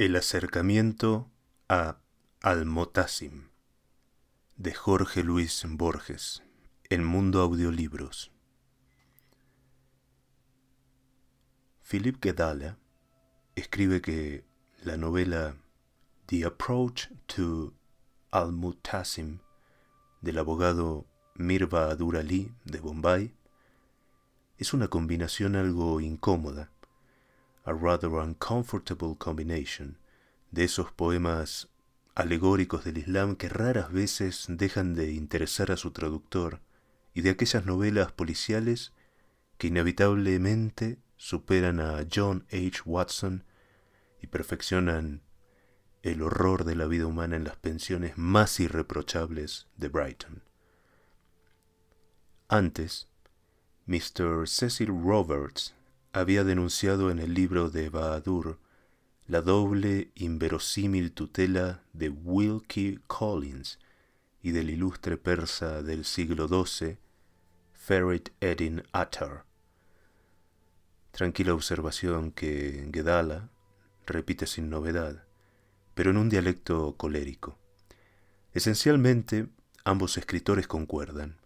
El acercamiento a Al-Mutasim, de Jorge Luis Borges en Mundo Audiolibros. Philip Gedala escribe que la novela The Approach to Almutasim del abogado Mirva Durali de Bombay es una combinación algo incómoda a rather uncomfortable combination, de esos poemas alegóricos del Islam que raras veces dejan de interesar a su traductor, y de aquellas novelas policiales que inevitablemente superan a John H. Watson y perfeccionan el horror de la vida humana en las pensiones más irreprochables de Brighton. Antes, Mr. Cecil Roberts había denunciado en el libro de Bahadur la doble inverosímil tutela de Wilkie Collins y del ilustre persa del siglo XII, Ferret Eddin Attar. Tranquila observación que Gedala repite sin novedad, pero en un dialecto colérico. Esencialmente, ambos escritores concuerdan.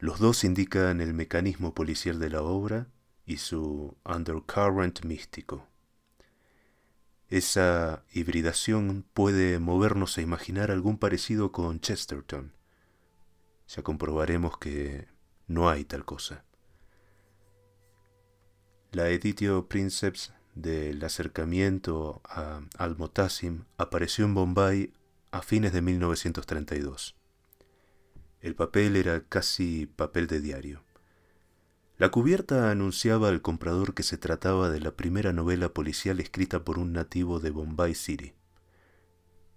Los dos indican el mecanismo policial de la obra y su undercurrent místico. Esa hibridación puede movernos a imaginar algún parecido con Chesterton. Ya comprobaremos que no hay tal cosa. La editio princeps del acercamiento a al Motassim apareció en Bombay a fines de 1932. El papel era casi papel de diario. La cubierta anunciaba al comprador que se trataba de la primera novela policial escrita por un nativo de Bombay City.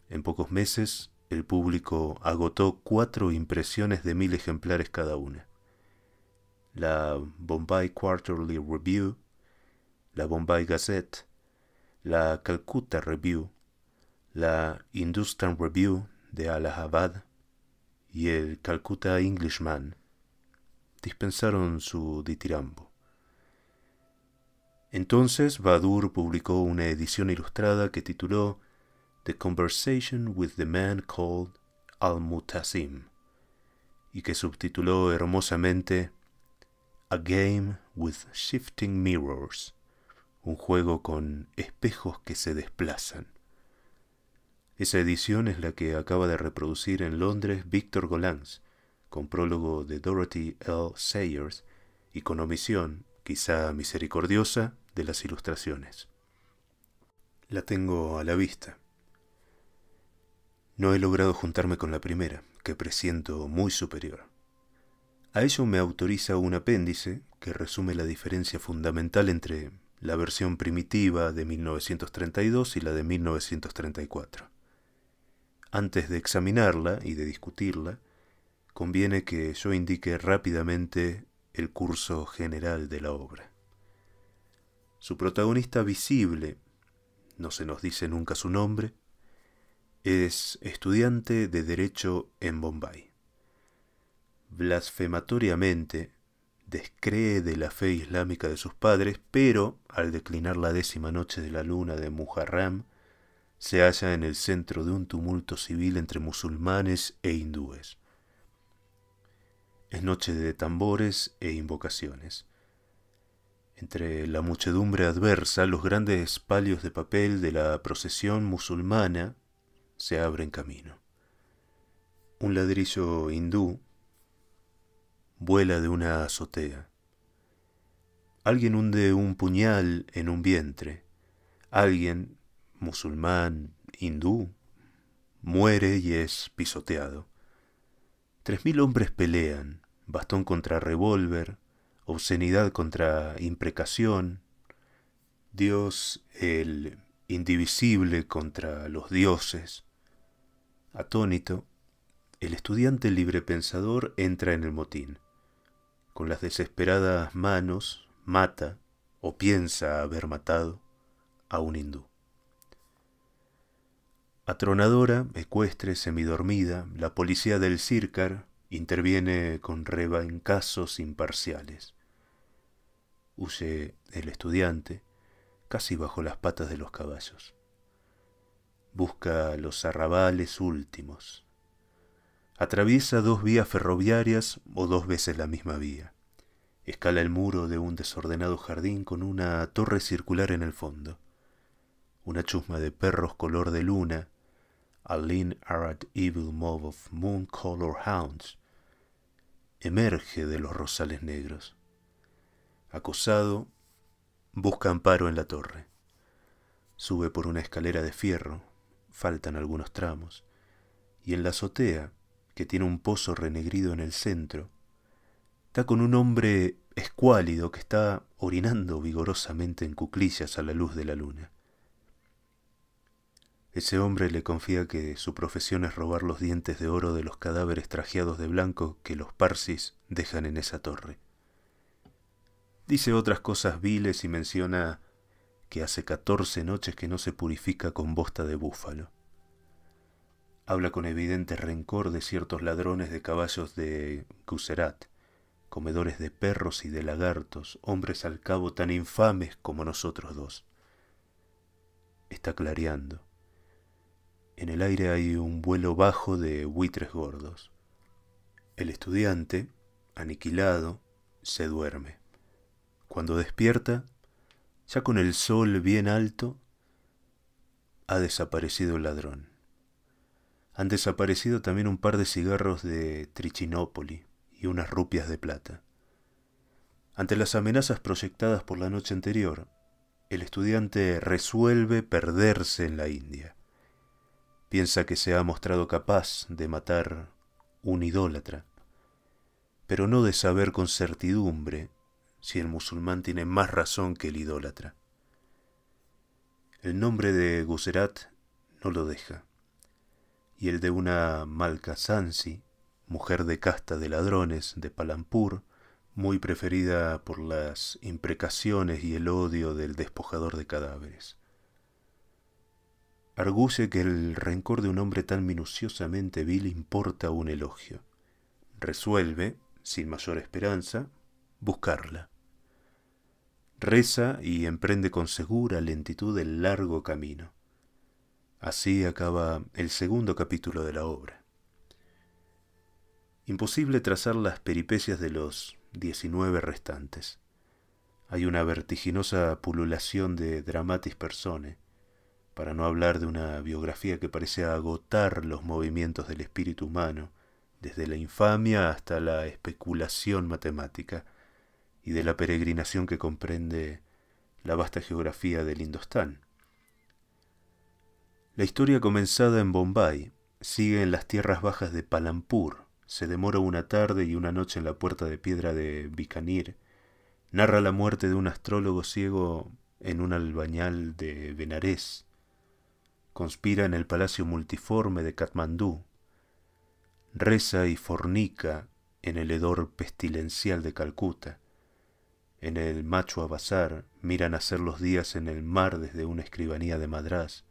En pocos meses, el público agotó cuatro impresiones de mil ejemplares cada una. La Bombay Quarterly Review, la Bombay Gazette, la Calcutta Review, la Hindustan Review de Allahabad y el Calcutta Englishman dispensaron su ditirambo. Entonces Badur publicó una edición ilustrada que tituló The Conversation with the Man Called Al-Mutasim y que subtituló hermosamente A Game with Shifting Mirrors, un juego con espejos que se desplazan. Esa edición es la que acaba de reproducir en Londres Víctor Golans, con prólogo de Dorothy L. Sayers y con omisión, quizá misericordiosa, de las ilustraciones. La tengo a la vista. No he logrado juntarme con la primera, que presiento muy superior. A ello me autoriza un apéndice que resume la diferencia fundamental entre la versión primitiva de 1932 y la de 1934. Antes de examinarla y de discutirla, conviene que yo indique rápidamente el curso general de la obra. Su protagonista visible, no se nos dice nunca su nombre, es estudiante de Derecho en Bombay. Blasfematoriamente descree de la fe islámica de sus padres, pero al declinar la décima noche de la luna de Muharram, se halla en el centro de un tumulto civil entre musulmanes e hindúes es noche de tambores e invocaciones. Entre la muchedumbre adversa, los grandes palios de papel de la procesión musulmana se abren camino. Un ladrillo hindú vuela de una azotea. Alguien hunde un puñal en un vientre. Alguien, musulmán, hindú, muere y es pisoteado. Tres mil hombres pelean, bastón contra revólver, obscenidad contra imprecación, Dios el indivisible contra los dioses. Atónito, el estudiante librepensador entra en el motín. Con las desesperadas manos mata, o piensa haber matado, a un hindú. Atronadora, ecuestre, semidormida, la policía del CIRCAR interviene con reba en casos imparciales. Huye el estudiante, casi bajo las patas de los caballos. Busca los arrabales últimos. Atraviesa dos vías ferroviarias o dos veces la misma vía. Escala el muro de un desordenado jardín con una torre circular en el fondo. Una chusma de perros color de luna a arad evil mob of moon color hounds, emerge de los rosales negros. Acosado, busca amparo en la torre. Sube por una escalera de fierro, faltan algunos tramos, y en la azotea, que tiene un pozo renegrido en el centro, está con un hombre escuálido que está orinando vigorosamente en cuclillas a la luz de la luna. Ese hombre le confía que su profesión es robar los dientes de oro de los cadáveres trajeados de blanco que los parsis dejan en esa torre. Dice otras cosas viles y menciona que hace catorce noches que no se purifica con bosta de búfalo. Habla con evidente rencor de ciertos ladrones de caballos de Guserat, comedores de perros y de lagartos, hombres al cabo tan infames como nosotros dos. Está clareando. En el aire hay un vuelo bajo de buitres gordos. El estudiante, aniquilado, se duerme. Cuando despierta, ya con el sol bien alto, ha desaparecido el ladrón. Han desaparecido también un par de cigarros de Trichinópoli y unas rupias de plata. Ante las amenazas proyectadas por la noche anterior, el estudiante resuelve perderse en la India. Piensa que se ha mostrado capaz de matar un idólatra, pero no de saber con certidumbre si el musulmán tiene más razón que el idólatra. El nombre de Guserat no lo deja, y el de una Malka mujer de casta de ladrones de Palampur, muy preferida por las imprecaciones y el odio del despojador de cadáveres. Arguye que el rencor de un hombre tan minuciosamente vil importa un elogio. Resuelve, sin mayor esperanza, buscarla. Reza y emprende con segura lentitud el largo camino. Así acaba el segundo capítulo de la obra. Imposible trazar las peripecias de los 19 restantes. Hay una vertiginosa pululación de dramatis personae para no hablar de una biografía que parece agotar los movimientos del espíritu humano, desde la infamia hasta la especulación matemática, y de la peregrinación que comprende la vasta geografía del Indostán. La historia comenzada en Bombay sigue en las tierras bajas de Palampur, se demora una tarde y una noche en la puerta de piedra de Bikanir, narra la muerte de un astrólogo ciego en un albañal de Benares, conspira en el palacio multiforme de Katmandú, reza y fornica en el hedor pestilencial de Calcuta. En el macho abazar mira nacer los días en el mar desde una escribanía de madrás.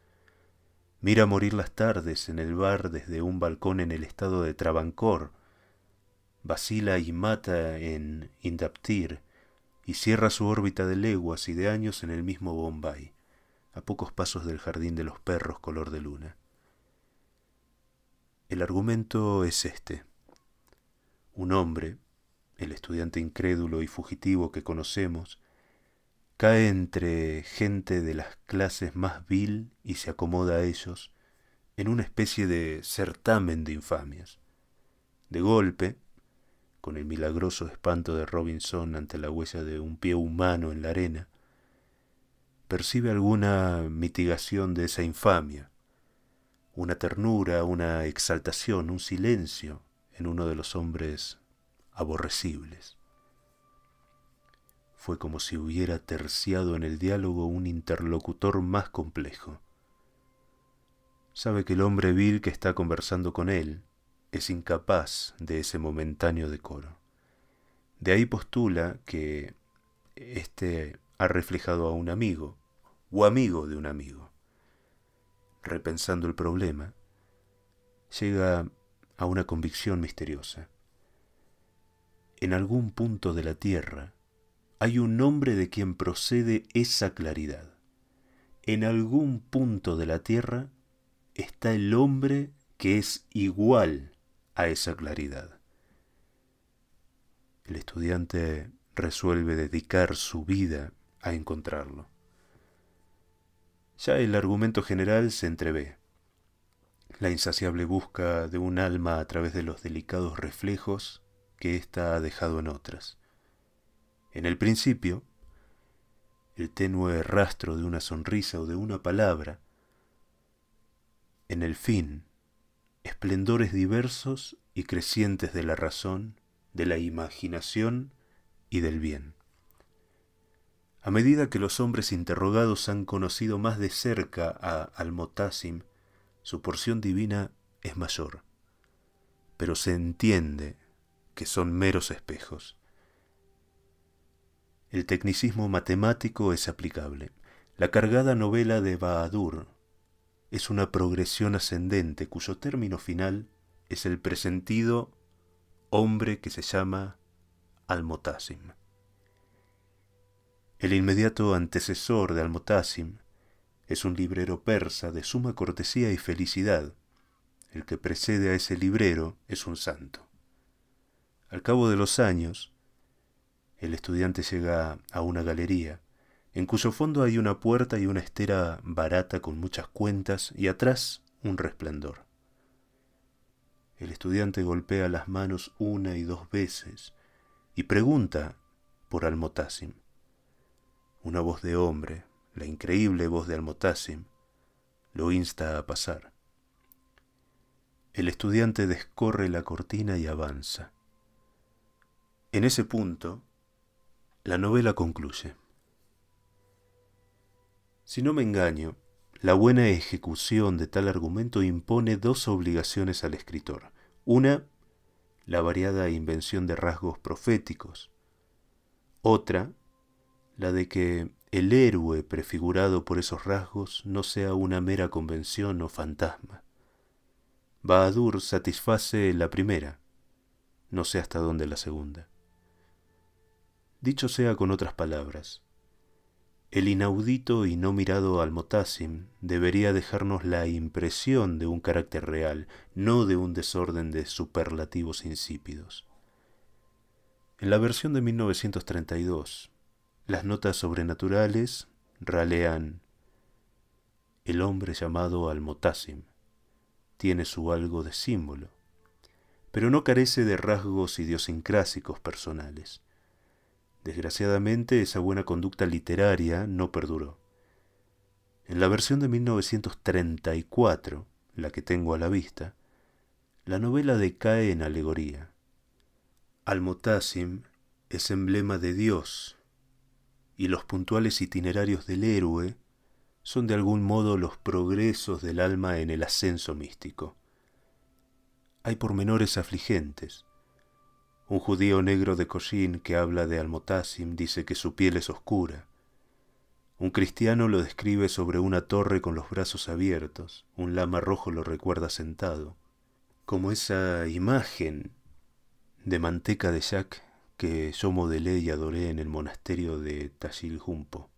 Mira morir las tardes en el bar desde un balcón en el estado de Travancor, Vacila y mata en Indaptir y cierra su órbita de leguas y de años en el mismo Bombay a pocos pasos del jardín de los perros color de luna. El argumento es este. Un hombre, el estudiante incrédulo y fugitivo que conocemos, cae entre gente de las clases más vil y se acomoda a ellos en una especie de certamen de infamias. De golpe, con el milagroso espanto de Robinson ante la huella de un pie humano en la arena, percibe alguna mitigación de esa infamia, una ternura, una exaltación, un silencio en uno de los hombres aborrecibles. Fue como si hubiera terciado en el diálogo un interlocutor más complejo. Sabe que el hombre vil que está conversando con él es incapaz de ese momentáneo decoro. De ahí postula que este ha reflejado a un amigo, o amigo de un amigo. Repensando el problema, llega a una convicción misteriosa. En algún punto de la Tierra hay un hombre de quien procede esa claridad. En algún punto de la Tierra está el hombre que es igual a esa claridad. El estudiante resuelve dedicar su vida a encontrarlo. Ya el argumento general se entrevé. La insaciable busca de un alma a través de los delicados reflejos que ésta ha dejado en otras. En el principio, el tenue rastro de una sonrisa o de una palabra. En el fin, esplendores diversos y crecientes de la razón, de la imaginación y del bien. A medida que los hombres interrogados han conocido más de cerca a Almotasim, su porción divina es mayor. Pero se entiende que son meros espejos. El tecnicismo matemático es aplicable. La cargada novela de Bahadur es una progresión ascendente cuyo término final es el presentido hombre que se llama Almotásim. El inmediato antecesor de Almotásim es un librero persa de suma cortesía y felicidad. El que precede a ese librero es un santo. Al cabo de los años, el estudiante llega a una galería, en cuyo fondo hay una puerta y una estera barata con muchas cuentas y atrás un resplandor. El estudiante golpea las manos una y dos veces y pregunta por Almotásim. Una voz de hombre, la increíble voz de Almotásim, lo insta a pasar. El estudiante descorre la cortina y avanza. En ese punto, la novela concluye. Si no me engaño, la buena ejecución de tal argumento impone dos obligaciones al escritor. Una, la variada invención de rasgos proféticos. Otra, la de que el héroe prefigurado por esos rasgos no sea una mera convención o fantasma. Bahadur satisface la primera, no sé hasta dónde la segunda. Dicho sea con otras palabras, el inaudito y no mirado al debería dejarnos la impresión de un carácter real, no de un desorden de superlativos insípidos. En la versión de 1932, las notas sobrenaturales ralean. El hombre llamado Almotasim tiene su algo de símbolo, pero no carece de rasgos idiosincrásicos personales. Desgraciadamente esa buena conducta literaria no perduró. En la versión de 1934, la que tengo a la vista, la novela decae en alegoría. Almotasim es emblema de Dios y los puntuales itinerarios del héroe son de algún modo los progresos del alma en el ascenso místico. Hay pormenores afligentes. Un judío negro de Cochín que habla de Almotásim dice que su piel es oscura. Un cristiano lo describe sobre una torre con los brazos abiertos, un lama rojo lo recuerda sentado, como esa imagen de manteca de Jacques que yo modelé y adoré en el monasterio de Tashiljumpo.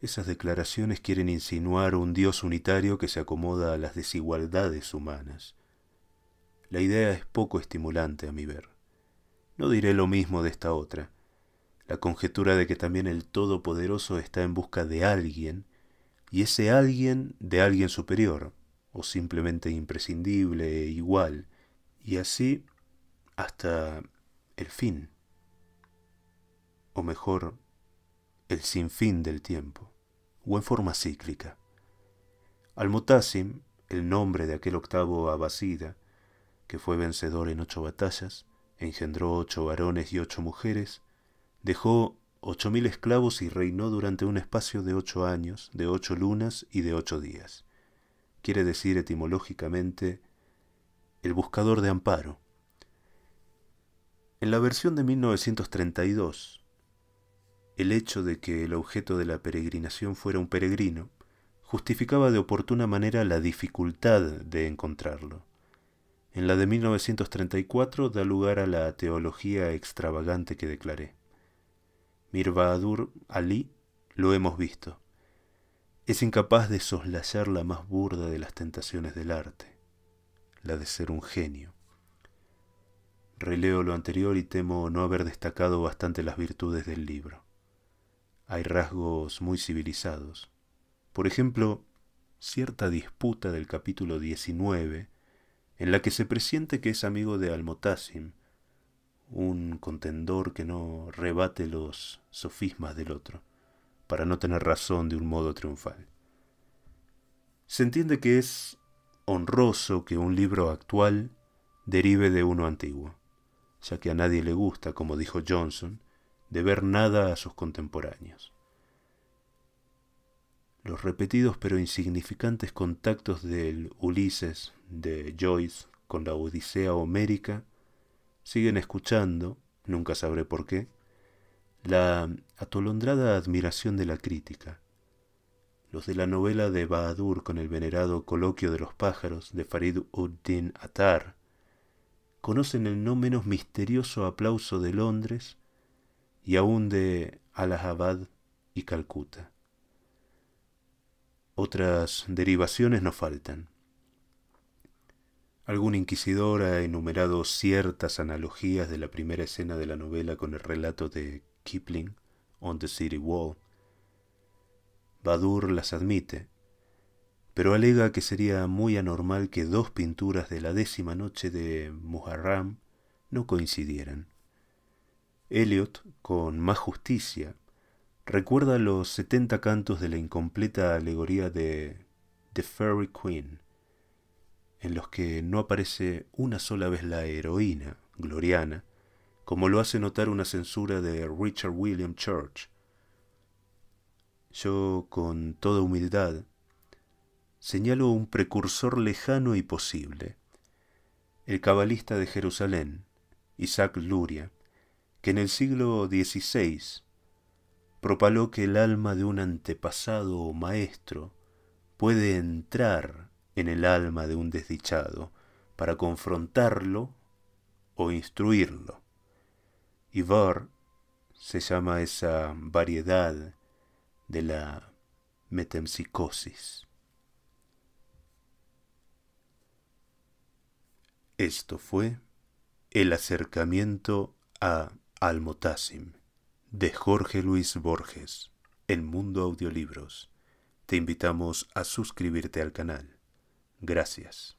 Esas declaraciones quieren insinuar un Dios unitario que se acomoda a las desigualdades humanas. La idea es poco estimulante a mi ver. No diré lo mismo de esta otra, la conjetura de que también el Todopoderoso está en busca de alguien, y ese alguien de alguien superior, o simplemente imprescindible e igual, y así hasta el fin, o mejor, el sinfín del tiempo, o en forma cíclica. Al-Mutasim, el nombre de aquel octavo abasida, que fue vencedor en ocho batallas, engendró ocho varones y ocho mujeres, dejó ocho mil esclavos y reinó durante un espacio de ocho años, de ocho lunas y de ocho días. Quiere decir etimológicamente el buscador de amparo, en la versión de 1932, el hecho de que el objeto de la peregrinación fuera un peregrino justificaba de oportuna manera la dificultad de encontrarlo. En la de 1934 da lugar a la teología extravagante que declaré. Mir Ali lo hemos visto. Es incapaz de soslayar la más burda de las tentaciones del arte, la de ser un genio releo lo anterior y temo no haber destacado bastante las virtudes del libro. Hay rasgos muy civilizados. Por ejemplo, cierta disputa del capítulo 19, en la que se presiente que es amigo de Almotásim, un contendor que no rebate los sofismas del otro, para no tener razón de un modo triunfal. Se entiende que es honroso que un libro actual derive de uno antiguo ya que a nadie le gusta, como dijo Johnson, de ver nada a sus contemporáneos. Los repetidos pero insignificantes contactos del Ulises de Joyce con la Odisea homérica siguen escuchando, nunca sabré por qué, la atolondrada admiración de la crítica. Los de la novela de Bahadur con el venerado Coloquio de los pájaros de Farid ud-Din Attar conocen el no menos misterioso aplauso de Londres y aún de Allahabad y Calcuta. Otras derivaciones no faltan. Algún inquisidor ha enumerado ciertas analogías de la primera escena de la novela con el relato de Kipling, On the City Wall. Badur las admite, pero alega que sería muy anormal que dos pinturas de la décima noche de Muharram no coincidieran. Elliot, con más justicia, recuerda los setenta cantos de la incompleta alegoría de The Fairy Queen, en los que no aparece una sola vez la heroína, Gloriana, como lo hace notar una censura de Richard William Church. Yo, con toda humildad, señalo un precursor lejano y posible, el cabalista de Jerusalén, Isaac Luria, que en el siglo XVI propaló que el alma de un antepasado o maestro puede entrar en el alma de un desdichado para confrontarlo o instruirlo. Ivor se llama esa variedad de la metempsicosis. Esto fue El acercamiento a Almotasim de Jorge Luis Borges en Mundo Audiolibros. Te invitamos a suscribirte al canal. Gracias.